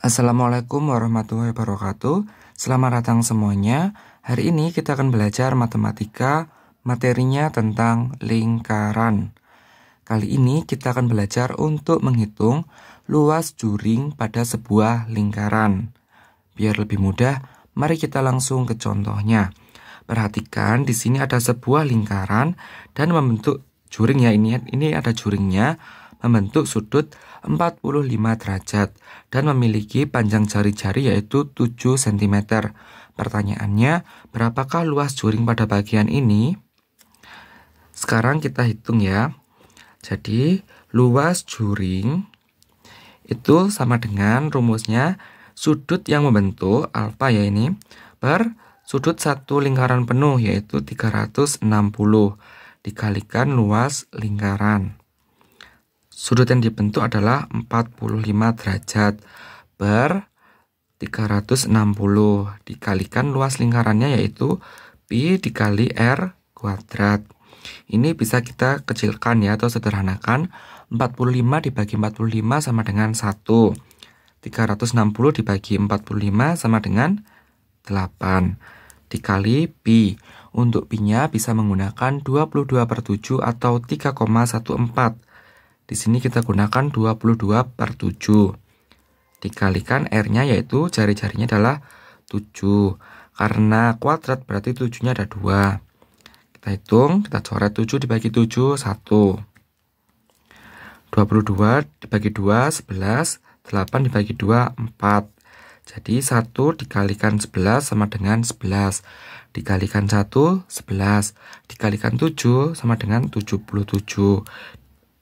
Assalamualaikum warahmatullahi wabarakatuh. Selamat datang semuanya. Hari ini kita akan belajar matematika, materinya tentang lingkaran. Kali ini kita akan belajar untuk menghitung luas juring pada sebuah lingkaran. Biar lebih mudah, mari kita langsung ke contohnya. Perhatikan di sini ada sebuah lingkaran dan membentuk juring ya ini. Ini ada juringnya membentuk sudut 45 derajat dan memiliki panjang jari-jari yaitu 7 cm. Pertanyaannya, berapakah luas juring pada bagian ini? Sekarang kita hitung ya. Jadi, luas juring itu sama dengan rumusnya sudut yang membentuk alfa ya ini per sudut satu lingkaran penuh yaitu 360 dikalikan luas lingkaran. Sudut yang dibentuk adalah 45 derajat per 360 dikalikan luas lingkarannya yaitu pi dikali r kuadrat. Ini bisa kita kecilkan ya atau sederhanakan 45 dibagi 45 sama dengan 1. 360 dibagi 45 sama dengan 8 dikali pi. Untuk pi-nya bisa menggunakan 22 per 7 atau 3,14 di sini kita gunakan 22 per 7. Dikalikan R-nya yaitu jari-jarinya adalah 7. Karena kuadrat berarti 7-nya ada 2. Kita hitung, kita coret 7 dibagi 7, 1. 22 dibagi 2, 11. 8 dibagi 2, 4. Jadi 1 dikalikan 11 sama dengan 11. Dikalikan 1, 11. Dikalikan 7 sama dengan 77.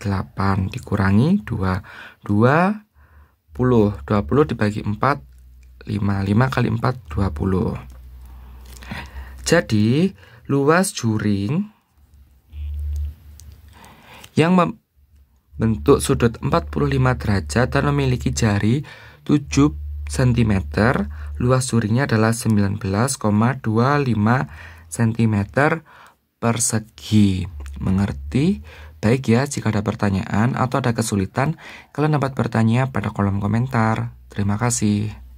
8 dikurangi 2 20 20 dibagi 4 5 5 kali 4 20 jadi luas juring yang membentuk sudut 45 derajat dan memiliki jari 7 cm luas juringnya adalah 19,25 cm persegi mengerti Baik ya, jika ada pertanyaan atau ada kesulitan, kalian dapat bertanya pada kolom komentar. Terima kasih.